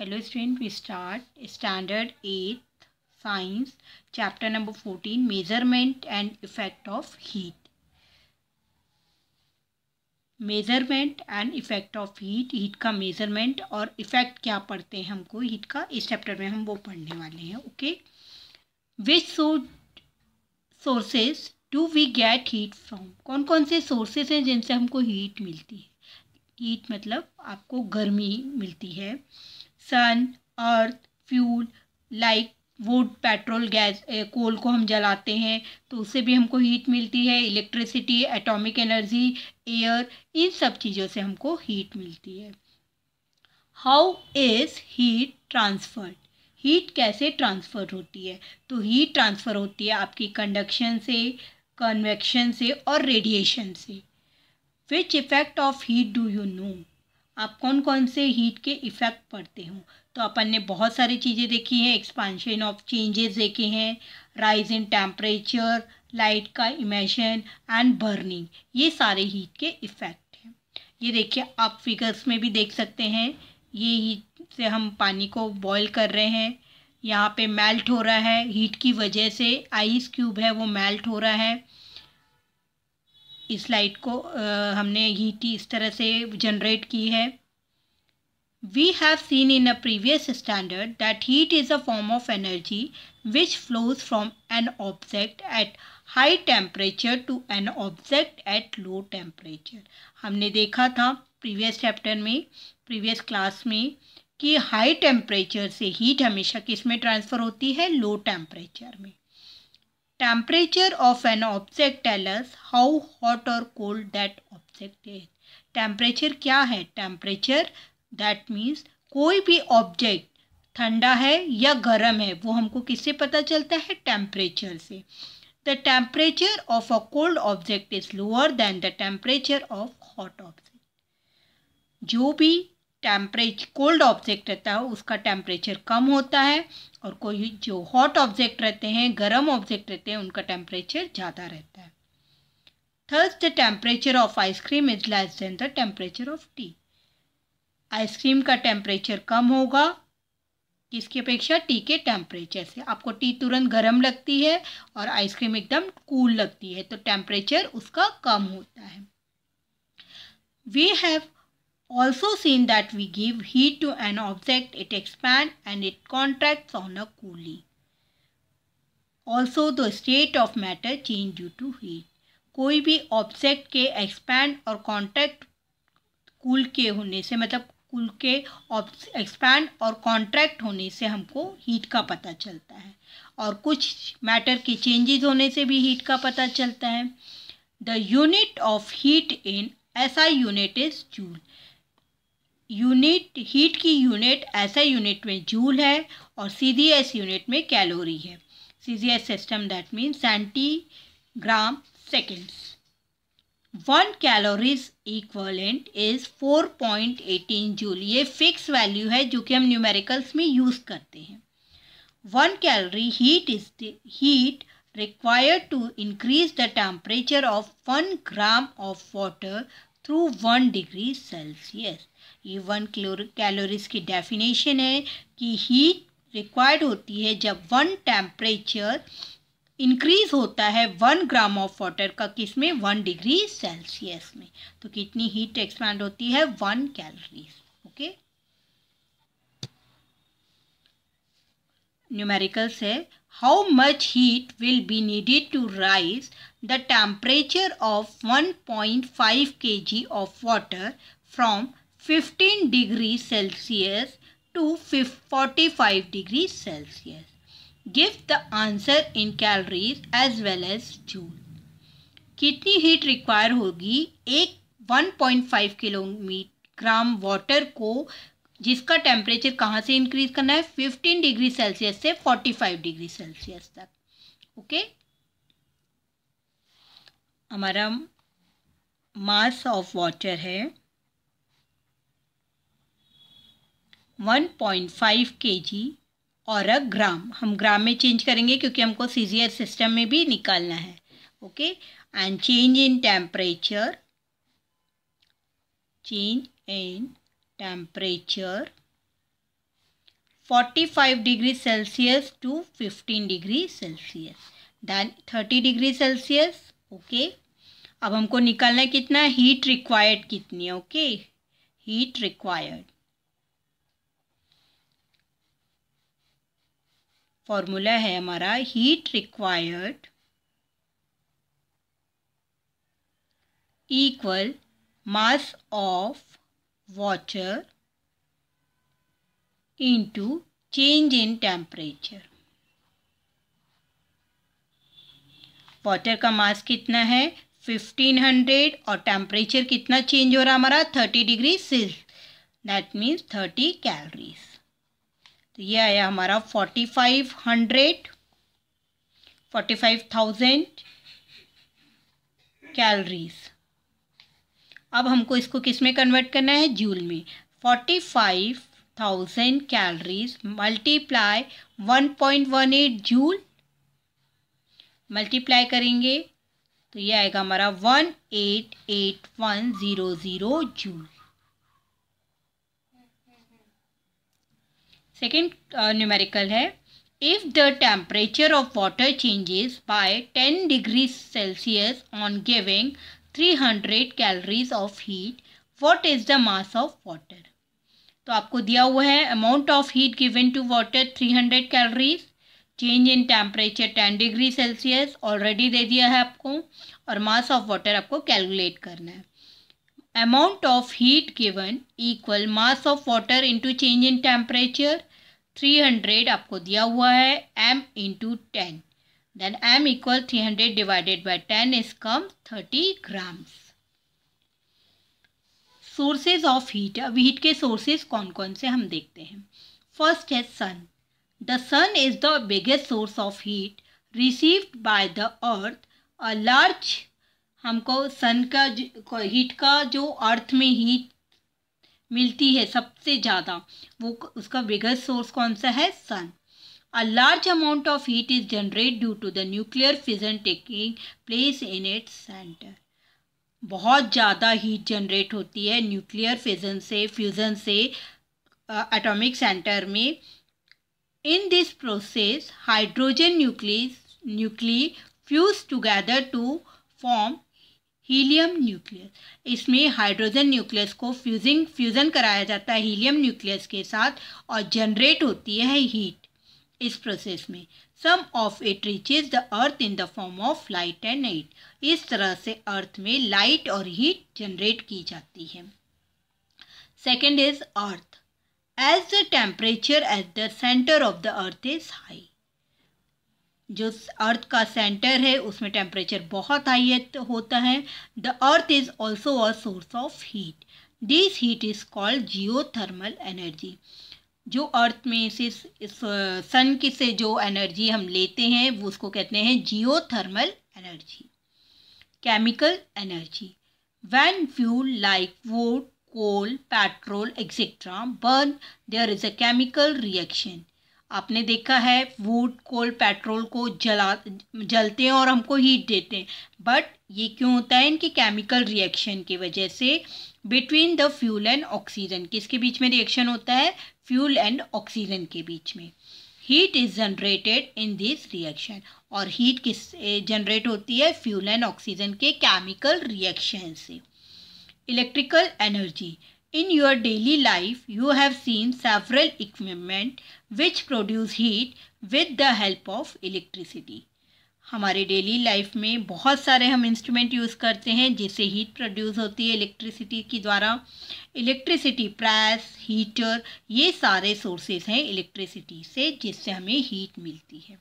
Hello student we start standard eight science chapter number fourteen measurement and effect of heat measurement and effect of heat heat का measurement और effect क्या पढ़ते हैं हमको heat का इस चैप्टर में हम वो पढ़ने वाले हैं okay which sources do we get heat from कौन कौन से सोर्सेस हैं जिनसे हमको हीट मिलती है हीट मतलब आपको गर्मी मिलती है sun earth fuel like wood petrol gas coal को हम जलाते हैं तो उससे भी हमको हीट मिलती है इलेक्ट्रिसिटी एटॉमिक एनर्जी एयर इन सब चीज़ों से हमको हीट मिलती है how is heat transferred heat कैसे ट्रांसफ़र होती है तो हीट ट्रांसफ़र होती है आपकी कंडक्शन से कन्वेक्शन से और रेडिएशन से which effect of heat do you know आप कौन कौन से हीट के इफ़ेक्ट पढ़ते हो तो अपन ने बहुत सारी चीज़ें देखी हैं एक्सपांशन ऑफ चेंजेस देखे हैं राइज इन टेम्परेचर लाइट का इमेशन एंड बर्निंग ये सारे हीट के इफ़ेक्ट हैं ये देखिए आप फिगर्स में भी देख सकते हैं ये हीट से हम पानी को बॉयल कर रहे हैं यहाँ पे मेल्ट हो रहा है हीट की वजह से आइस क्यूब है वो मेल्ट हो रहा है इस लाइट को आ, हमने हीटी इस तरह से जनरेट की है We have seen in a previous standard that heat is a form of energy which flows from an object at high temperature to an object at low temperature. हमने देखा था previous chapter में previous class में कि high temperature से heat हमेशा किस में transfer होती है low temperature में temperature of an object tell how hot और cold that object is temperature क्या है टेम्परेचर दैट मीन्स कोई भी ऑब्जेक्ट ठंडा है या गर्म है वो हमको किससे पता चलता है टेम्परेचर से the temperature of a cold object is lower than the temperature of hot object जो भी टेम्परेच कोल्ड ऑब्जेक्ट रहता है उसका टेम्परेचर कम होता है और कोई जो हॉट ऑब्जेक्ट रहते हैं गर्म ऑब्जेक्ट रहते हैं उनका टेम्परेचर ज़्यादा रहता है thus the temperature of ice cream is less than the temperature of tea ice cream का टेम्परेचर कम होगा किसकी अपेक्षा टी के टेम्परेचर से आपको टी तुरंत गर्म लगती है और आइसक्रीम एकदम कूल लगती है तो टेम्परेचर उसका कम होता है we have also seen that we give heat to an object, it expands and it contracts on a cooling. Also the state of matter change due to heat कोई भी ऑब्जेक्ट के एक्सपैंड और contract cool के होने से मतलब cool के expand और कॉन्ट्रैक्ट होने से हमको हीट का पता चलता है और कुछ मैटर के चेंजेस होने से भी हीट का पता चलता है the unit of heat in SI unit is joule unit heat की यूनिट ऐसा यूनिट में जूल है और सी डी एस यूनिट में कैलोरी है C G S system that mean centi gram seconds one calories equivalent is four point eighteen joule ये fix value है जो कि हम न्यूमेरिकल्स में यूज़ करते हैं one calorie heat is heat required to increase the temperature of one gram of water through one degree Celsius ये one calories की डेफिनेशन है कि हीट रिक्वायर्ड होती है जब वन टेम्परेचर इंक्रीज होता है वन ग्राम ऑफ वाटर का किस में वन डिग्री सेल्सियस में तो कितनी हीट एक्सपैंड होती है वन कैलोरीज ओके न्यूमेरिकल्स है how much heat will be needed to rise the temperature of one point five K G of water from fifteen degree Celsius to forty five degree Celsius give the answer in calories as well as joule कितनी heat require होगी एक one point five gram water को जिसका temperature कहाँ से increase करना है fifteen degree Celsius से फोर्टी फाइव डिग्री सेल्सियस तक ओके हमारा मास ऑफ वाटर है 1.5 केजी और अ ग्राम हम ग्राम में चेंज करेंगे क्योंकि हमको एस सिस्टम में भी निकालना है okay and change in temperature in temperature forty 45 degree Celsius to 15 degree Celsius then 30 degree Celsius okay अब हमको निकालना है कितना हीट रिक्वायर्ड कितनी है ओके हीट रिक्वायर्ड फॉर्मूला है हमारा heat required equal mass of water into change in temperature water का मास कितना है 1500 और टेम्परेचर कितना चेंज हो रहा हमारा 30 degree Celsius that means 30 calories तो ये आया हमारा forty five hundred forty five thousand calories अब हमको इसको किस में कन्वर्ट करना है जूल में forty five thousand calories multiply one point one eight joule multiply करेंगे तो ये आएगा हमारा one eight eight one zero zero joule second numerical uh, है if the temperature of water changes by ten degree Celsius on giving three hundred calories of heat what is the mass of water तो आपको दिया हुआ है amount of heat given to water three hundred calories change in temperature ten degree Celsius already दे दिया है आपको और मास ऑफ वाटर आपको कैलकुलेट करना है amount of heat given equal mass of water into change in temperature 300 आपको दिया हुआ है m into ten then m equal 300 divided by 10 is come 30 grams sources of heat अब हीट के sources कौन कौन से हम देखते हैं फर्स्ट है sun the sun is the biggest source of heat received by the earth a large हमको सन का हीट का जो अर्थ में हीट मिलती है सबसे ज़्यादा वो उसका बिगेस्ट सोर्स कौन सा है sun a large amount of heat is generate due to the nuclear fission taking place in its centre बहुत ज़्यादा हीट जनरेट होती है न्यूक्लियर फिजन से फ्यूज़न से एटॉमिक सेंटर में in this process hydrogen nuclei nuclei fuse together to form helium nucleus इसमें hydrogen nucleus को fusing fusion कराया जाता है हीलियम न्यूक्लियस के साथ और जनरेट होती है हीट इस प्रोसेस में some of it reaches the earth in the form of light and heat इस तरह से अर्थ में लाइट और हीट जनरेट की जाती है second is earth as the temperature at the centre of the earth is high जो अर्थ का सेंटर है उसमें टेम्परेचर बहुत हाई तो होता है the earth is also a source of heat this heat is called thermal energy जो earth में से इस सन की से जो एनर्जी हम लेते हैं वो उसको कहते हैं thermal energy chemical energy when fuel like wood coal petrol etcetera burn there is a chemical reaction आपने देखा है वूड कोल पेट्रोल को जला जलते हैं और हमको हीट देते हैं बट ये क्यों होता है इनके केमिकल रिएक्शन की वजह से between the fuel and oxygen किसके बीच में रिएक्शन होता है फ्यूल एंड ऑक्सीजन के बीच में heat is generated in this reaction और हीट किस जनरेट होती है फ्यूल एंड ऑक्सीजन के केमिकल रिएक्शन से electrical energy In your daily life, you have seen several equipment which produce heat with the help of electricity. हमारे daily life में बहुत सारे हम इंस्ट्रूमेंट यूज़ करते हैं जिससे हीट प्रोड्यूस होती है इलेक्ट्रिसिटी के द्वारा इलेक्ट्रिसिटी प्रेस हीटर ये सारे सोर्सेज हैं इलेक्ट्रिसिटी से जिससे हमें हीट मिलती है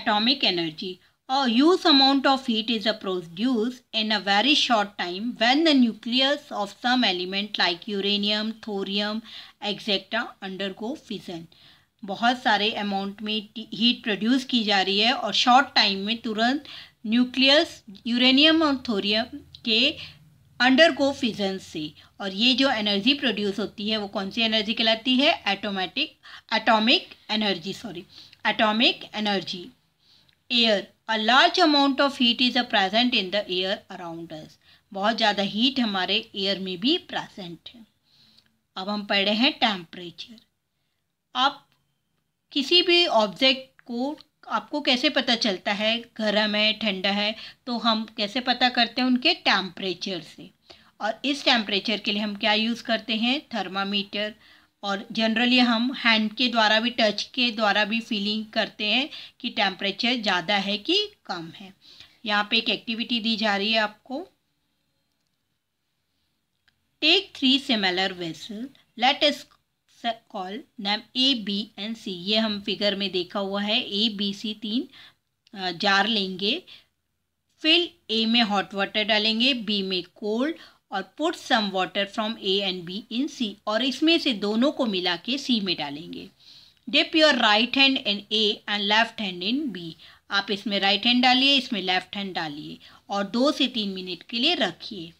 atomic energy A huge amount of heat is produced in a very short time when the nucleus of some element like uranium, thorium, etc. undergo fission. बहुत सारे अमाउंट में हीट प्रोड्यूस की जा रही है और शॉर्ट टाइम में तुरंत न्यूक्लियस यूरेनियम और थोरियम के अंडर को फिजन से और ये जो एनर्जी प्रोड्यूस होती है वो कौन सी एनर्जी कहलाती है automatic atomic energy sorry atomic energy air a large amount of heat is a present in the air around us बहुत ज़्यादा हीट हमारे एयर में भी प्रेजेंट है अब हम पढ़ रहे हैं टेम्परेचर आप किसी भी ऑब्जेक्ट को आपको कैसे पता चलता है गर्म है ठंडा है तो हम कैसे पता करते हैं उनके टेम्परेचर से और इस टेम्परेचर के लिए हम क्या यूज़ करते हैं थर्मामीटर और जनरली हम हैंड के द्वारा भी टच के द्वारा भी फीलिंग करते हैं कि टेम्परेचर ज़्यादा है कि कम है यहाँ पे एक एक्टिविटी दी जा रही है आपको take three similar vessel let's call name A B and C ये हम फिगर में देखा हुआ है ए बी सी तीन जार लेंगे फिल ए में हॉट वाटर डालेंगे बी में कोल्ड और put some water from A and B in C और इसमें से दोनों को मिला के सी में डालेंगे dip your right hand in A and left hand in B आप इसमें राइट हैंड डालिए इसमें लेफ्ट हैंड डालिए और दो से तीन मिनट के लिए रखिए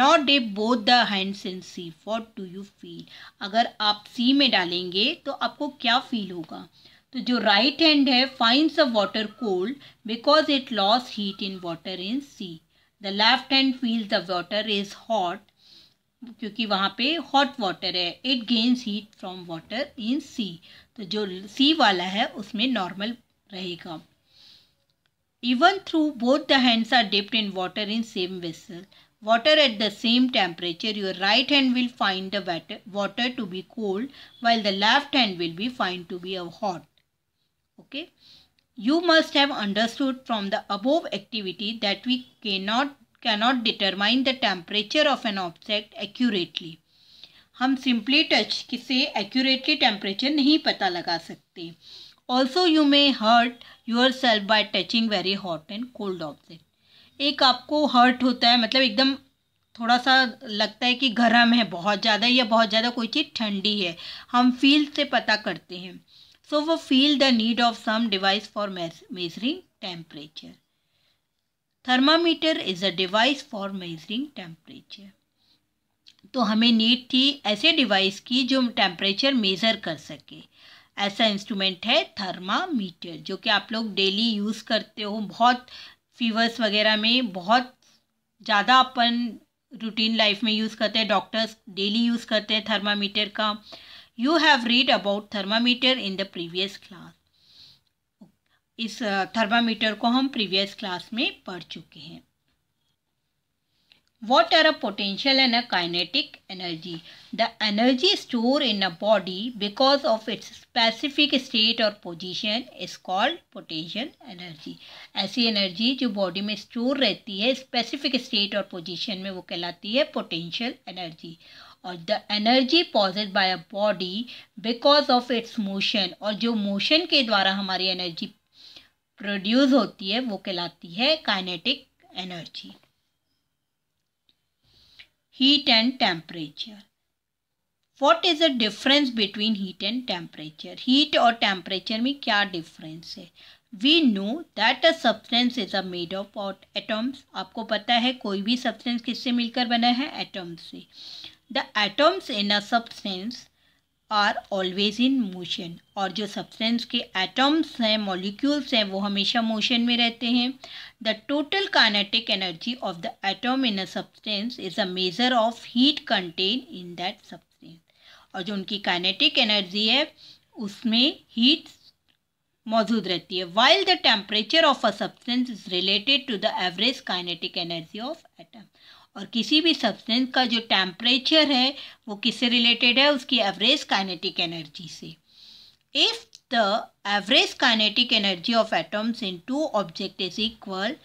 not dip both the hands in C what do you feel अगर आप सी में डालेंगे तो आपको क्या फील होगा तो जो राइट हैंड है find a water cold because it loss heat in water in C the left hand feel the water is hot क्योंकि वहाँ पे हॉट वाटर है it gains heat from water in C तो जो C वाला है उसमें नॉर्मल रहेगा even through both the hands are dipped in water in same vessel water at the same temperature your right hand will find the water to be cold well the left hand will be find to be a hot okay You must have understood from the above activity that we cannot cannot determine the temperature of an object accurately. हम simply touch से accurately temperature नहीं पता लगा सकते also you may hurt your self by touching very hot and cold object एक आपको hurt होता है मतलब एकदम थोड़ा सा लगता है कि गर्म है बहुत ज़्यादा या बहुत ज़्यादा कोई चीज़ ठंडी है हम फील से पता करते हैं so वो feel the need of some device for measuring temperature thermometer is a device for measuring temperature तो हमें नीड थी ऐसे डिवाइस की जो टेम्परेचर मेज़र कर सके ऐसा इंस्ट्रूमेंट है थर्मामीटर जो कि आप लोग डेली यूज़ करते हो बहुत फीवर्स वगैरह में बहुत ज़्यादा अपन रूटीन लाइफ में यूज़ करते हैं डॉक्टर्स डेली यूज़ करते हैं थर्मामीटर का you have read about thermometer in the previous class इस थर्मामीटर को हम प्रीवियस क्लास में पढ़ चुके हैं what are a potential and a kinetic energy the energy store in a body because of its specific state और position is called potential energy ऐसी energy जो बॉडी में स्टोर रहती है स्पेसिफिक स्टेट और पोजिशन में वो कहलाती है पोटेंशियल एनर्जी और the energy possessed by a body because of its motion और जो मोशन के द्वारा हमारी एनर्जी प्रोड्यूस होती है वो कहलाती है kinetic energy heat and temperature what is the difference between heat and temperature heat और टेम्परेचर में क्या डिफरेंस है we know that a substance is a made of atoms आपको पता है कोई भी सब्सटेंस किससे मिलकर बना है एटम्स से the atoms in a substance are always in motion और जो सब्सटेंस के एटम्स हैं मॉलिक्यूल्स हैं वो हमेशा मोशन में रहते हैं the total kinetic energy of the atom in a substance is a measure of heat content in that substance और जो उनकी काइनेटिक एनर्जी है उसमें हीट मौजूद रहती है while the temperature of a substance is related to the average kinetic energy of atom और किसी भी सब्सटेंस का जो टेम्परेचर है वो किससे रिलेटेड है उसकी एवरेज काइनेटिक एनर्जी से if the average kinetic energy of atoms in two object is equal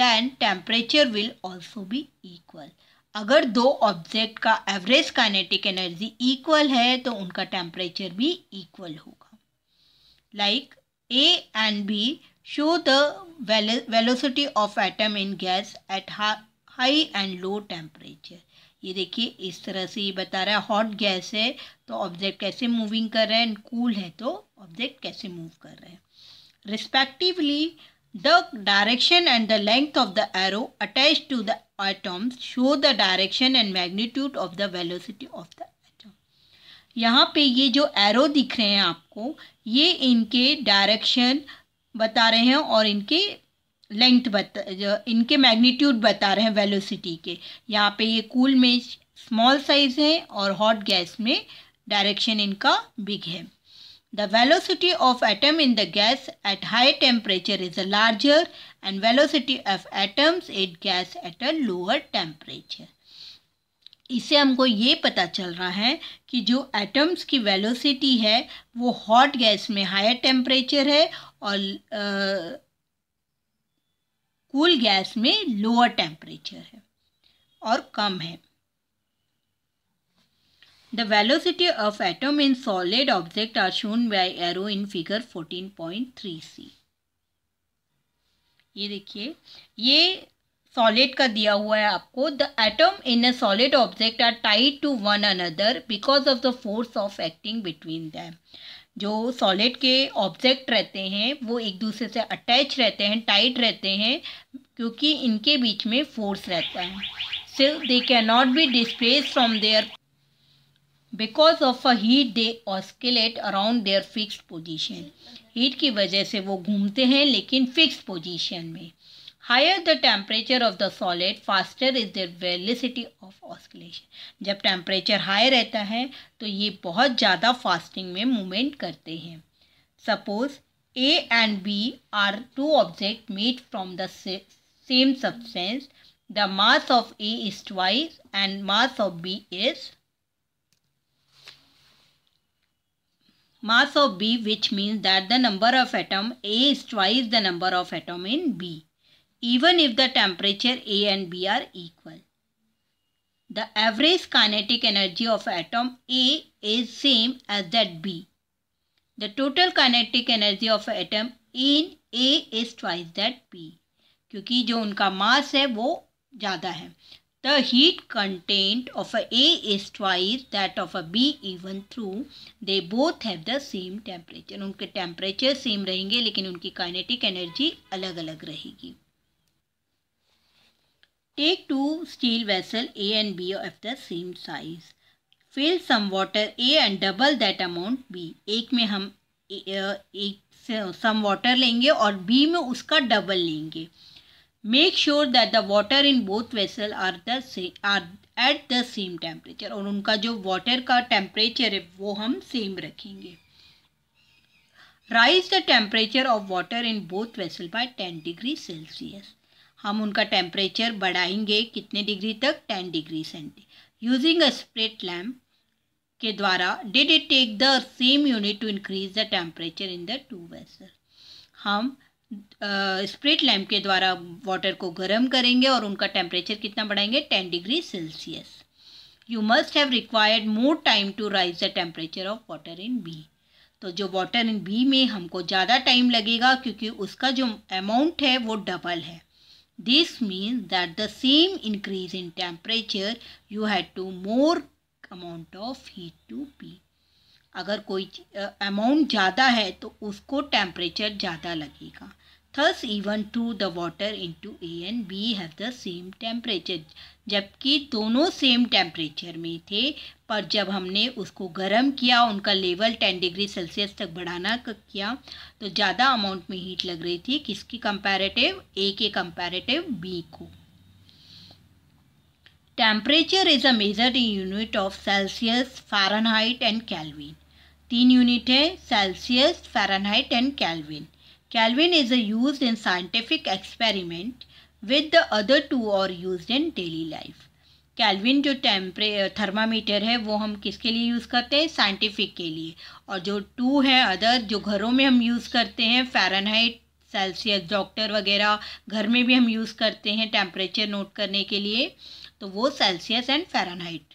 then temperature will also be equal अगर दो ऑब्जेक्ट का एवरेज काइनेटिक एनर्जी इक्वल है तो उनका टेम्परेचर भी इक्वल होगा like A and B show the velo velocity of atom in gas at high and low ये देखिए इस तरह से ये बता रहा है हॉट गैस है तो ऑब्जेक्ट कैसे मूविंग कर रहे हैं एंड कूल है तो ऑब्जेक्ट कैसे मूव कर रहे हैं respectively the direction and the length of the arrow attach to the items show the direction and magnitude of the velocity of the यहाँ पे ये जो एरो दिख रहे हैं आपको ये इनके डायरेक्शन बता रहे हैं और इनके लेंथ बता इनके मैग्नीट्यूड बता रहे हैं वेलोसिटी के यहाँ पे ये कूल में स्मॉल साइज़ है और हॉट गैस में डायरेक्शन इनका बिग है the velocity of atom in the gas at high temperature is a larger and velocity of atoms it gas at a lower temperature इससे हमको ये पता चल रहा है कि जो एटम्स की वेलोसिटी है वो हॉट गैस में हायर टेम्परेचर है और कूल uh, गैस में लोअर टेम्परेचर है और कम है the velocity of atom in solid object are shown by arrow in figure fourteen point three C ये देखिए ये सॉलिड का दिया हुआ है आपको the atom in a solid object are tied to one another because of the force of acting between them जो solid के ऑब्जेक्ट रहते हैं वो एक दूसरे से अटैच रहते हैं टाइट रहते हैं क्योंकि इनके बीच में फोर्स रहता है सिर्फ they can not be displace from there because of a heat they oscillate around their fixed position heat की वजह से वो घूमते हैं लेकिन फिक्स्ड पोजीशन में higher the temperature of the solid faster is the velocity of oscillation जब temperature high रहता है तो ये बहुत ज़्यादा फास्टिंग में मूवमेंट करते हैं suppose A and B are two object made from the same substance the mass of A is twice and mass of B is mass of B which means that the number of atom A is twice the number of atom in B even if the temperature A and B are equal. The average kinetic energy of atom A is same as that B. The total kinetic energy of atom in A is twice that B. क्योंकि जो उनका मास है वो ज़्यादा है The heat content of a A is twice that of a B even through they both have the same temperature. उनके temperature same रहेंगे लेकिन उनकी kinetic energy अलग अलग रहेगी Take two steel vessel A and B of the same size. Fill some water A and double that amount B. एक में हम एक सम वाटर लेंगे और बी में उसका डबल लेंगे make sure that the water in both vessel are the are at the same temperature और उनका जो वाटर का टेम्परेचर है वो हम सेम रखेंगे raise the temperature of water in both vessel by ten degree Celsius हम उनका टेम्परेचर बढ़ाएंगे कितने डिग्री तक ten degree centi using a spirit lamp के द्वारा did it take the same unit to increase the temperature in the two vessel हम spirit lamp के द्वारा वाटर को गर्म करेंगे और उनका टेम्परेचर कितना बढ़ाएंगे ten degree Celsius you must have required more time to rise the temperature of water in B तो जो वाटर इन बी में हमको ज़्यादा टाइम लगेगा क्योंकि उसका जो अमाउंट है वो डबल है This means that the same increase in temperature you had to more amount of heat to be. अगर कोई अमाउंट uh, ज़्यादा है तो उसको टेम्परेचर ज़्यादा लगेगा thus even though the water in two A and B have the same temperature जबकि दोनों सेम टेम्परेचर में थे पर जब हमने उसको गर्म किया उनका लेवल टेन डिग्री सेल्सियस तक बढ़ाना किया तो ज़्यादा अमाउंट में हीट लग रही थी किसकी कंपैरेटिव ए के कंपैरेटिव बी को temperature is a measure unit of Celsius Fahrenheit and Kelvin तीन यूनिट है Celsius Fahrenheit and Kelvin Kelvin is a use in scientific experiment with the other two are use in daily life Kelvin जो टेम्परे thermometer है वो हम किसके लिए use करते हैं साइंटिफिक के लिए और जो टू है अदर जो घरों में हम यूज़ करते हैं फ़ारेनहाइट सेल्सियस डॉक्टर वगैरह घर में भी हम यूज़ करते हैं टेम्परेचर नोट करने के लिए तो वो Celsius and Fahrenheit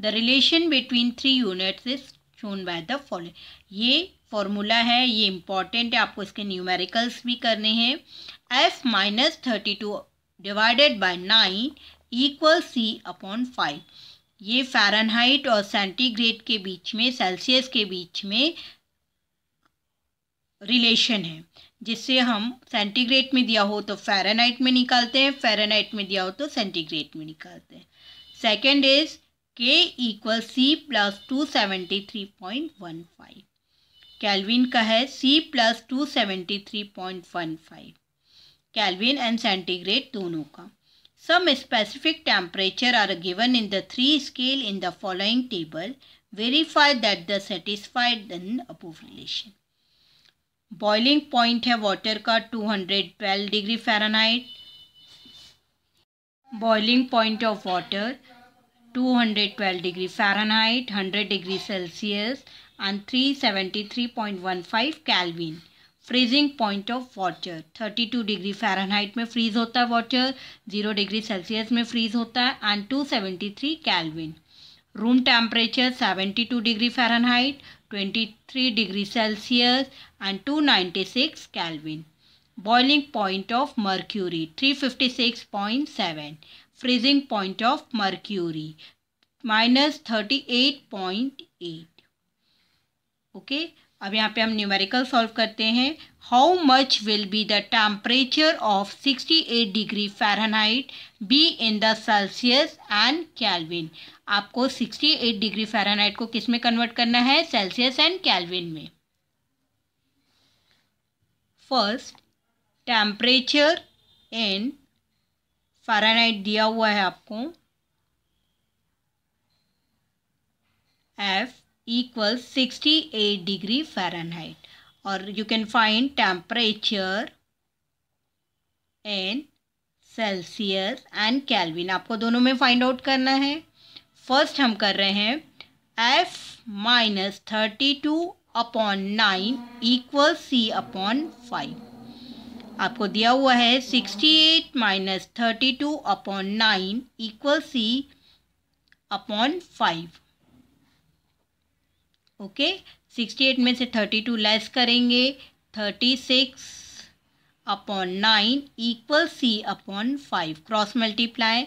the relation between three units is shown by the following ये फॉर्मूला है ये इम्पॉर्टेंट है आपको इसके न्यूमेरिकल्स भी करने हैं F minus thirty two divided by nine equal C upon five ये फ़ारेनहाइट और सेंटीग्रेड के बीच में सेल्सियस के बीच में रिलेशन है जिससे हम सेंटीग्रेड में दिया हो तो फ़ारेनहाइट में निकालते हैं फ़ारेनहाइट में दिया हो तो सेंटीग्रेड में निकालते हैं second is K equal C plus two seventy three point one five Kelvin का है C plus two seventy three point one five Kelvin and centigrade दोनों का some specific temperature are given in the three scale in the following table verify that the satisfied in अपोवलेशन boiling point है water का two hundred twelve degree Fahrenheit boiling point of water 212 degree Fahrenheit, 100 degree Celsius and 373.15 Kelvin. Freezing point of water, 32 degree Fahrenheit mein freeze hota water, 0 degree Celsius mein freeze hota and 273 Kelvin. Room temperature 72 degree Fahrenheit, 23 degree Celsius and 296 Kelvin. Boiling point of mercury 356.7. Freezing point of mercury minus thirty eight point eight okay अब यहाँ पे हम numerical solve करते हैं how much will be the temperature of sixty eight degree Fahrenheit be in the Celsius and Kelvin आपको sixty eight degree Fahrenheit को किस में कन्वर्ट करना है सेल्सियस एंड कैलविन में फर्स्ट टेम्परेचर इन फारानाइट दिया हुआ है आपको F sixty eight degree Fahrenheit और you can find temperature in Celsius and Kelvin आपको दोनों में फाइंड आउट करना है फर्स्ट हम कर रहे हैं F minus thirty two upon nine equal C upon five आपको दिया हुआ है sixty eight minus thirty two upon nine equal C upon five okay sixty eight में से थर्टी टू लेस करेंगे thirty six upon nine equal C upon five cross multiply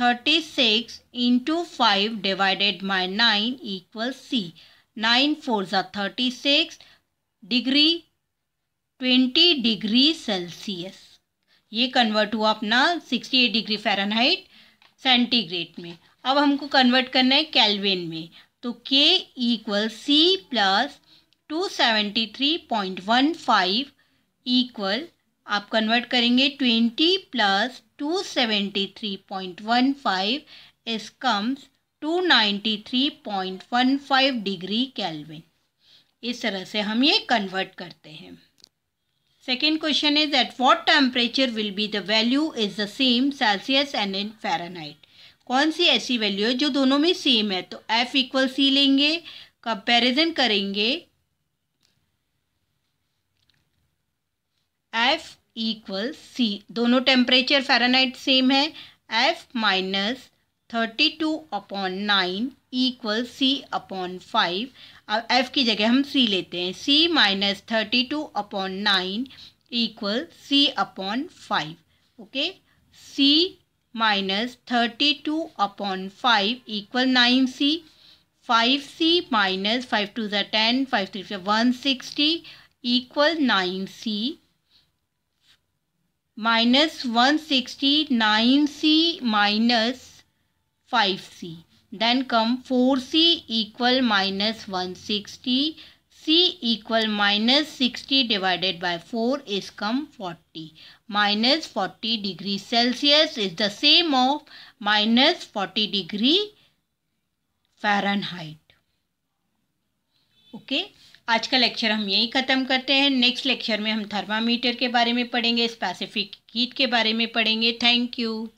thirty six into five divided by nine equal C nine four ज़ा thirty six degree twenty degree Celsius ये convert हुआ अपना sixty eight degree Fahrenheit centigrade में अब हमको convert करना है kelvin में तो K equal C plus two seventy three point one five equal आप कन्वर्ट करेंगे twenty plus two seventy three point one five is comes to ninety three point one five degree Kelvin इस तरह से हम ये convert करते हैं second question is at what temperature will be the value is the same Celsius and in Fahrenheit कौन सी ऐसी वैल्यू है जो दोनों में सेम है तो एफ इक्वल सी लेंगे कंपेरिजन करेंगे एफ इक्वल सी दोनों टेम्परेचर फेरानाइट सेम है F minus thirty two upon nine equal C upon five अब एफ़ की जगह हम सी लेते हैं C minus thirty two upon nine equal C upon five okay C minus thirty two upon five equal nine C five C minus five two ज़ा ten five three ज़ा one sixty equal nine C minus one sixty nine C minus five C then come 4c equal minus 160 c equal minus 60 divided by 4 is come 40 minus 40 degree celsius is the same of minus 40 degree fahrenheit okay आज का lecture हम यही ख़त्म करते हैं next lecture में हम thermometer के बारे में पढ़ेंगे स्पेसिफिक हीट के बारे में पढ़ेंगे थैंक यू